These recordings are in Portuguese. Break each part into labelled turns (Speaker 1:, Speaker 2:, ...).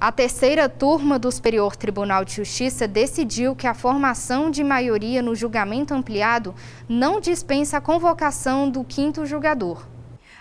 Speaker 1: A terceira turma do Superior Tribunal de Justiça decidiu que a formação de maioria no julgamento ampliado não dispensa a convocação do quinto julgador.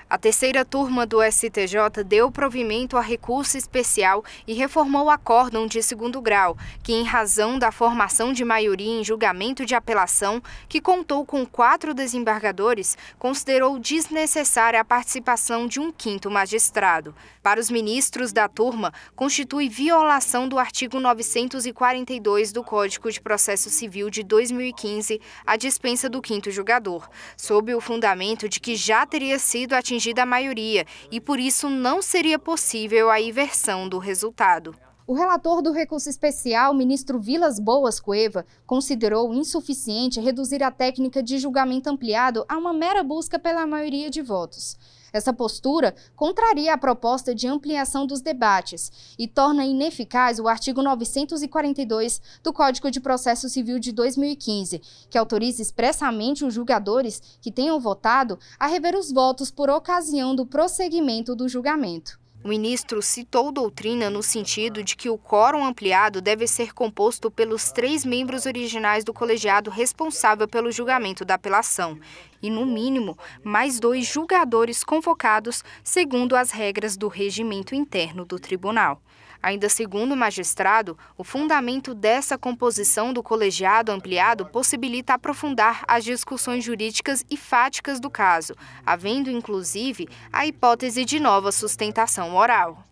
Speaker 1: A terceira turma do STJ deu provimento a recurso especial e reformou o acórdão de segundo grau, que, em razão da formação de maioria em julgamento de apelação, que contou com quatro desembargadores, considerou desnecessária a participação de um quinto magistrado. Para os ministros da turma, constitui violação do artigo 942 do Código de Processo Civil de 2015 a dispensa do quinto julgador, sob o fundamento de que já teria sido atingido atingida a maioria e por isso não seria possível a inversão do resultado. O relator do recurso especial, ministro Vilas Boas Cueva, considerou insuficiente reduzir a técnica de julgamento ampliado a uma mera busca pela maioria de votos. Essa postura contraria a proposta de ampliação dos debates e torna ineficaz o artigo 942 do Código de Processo Civil de 2015, que autoriza expressamente os julgadores que tenham votado a rever os votos por ocasião do prosseguimento do julgamento. O ministro citou doutrina no sentido de que o quórum ampliado deve ser composto pelos três membros originais do colegiado responsável pelo julgamento da apelação e, no mínimo, mais dois julgadores convocados segundo as regras do regimento interno do tribunal. Ainda segundo o magistrado, o fundamento dessa composição do colegiado ampliado possibilita aprofundar as discussões jurídicas e fáticas do caso, havendo inclusive a hipótese de nova sustentação oral.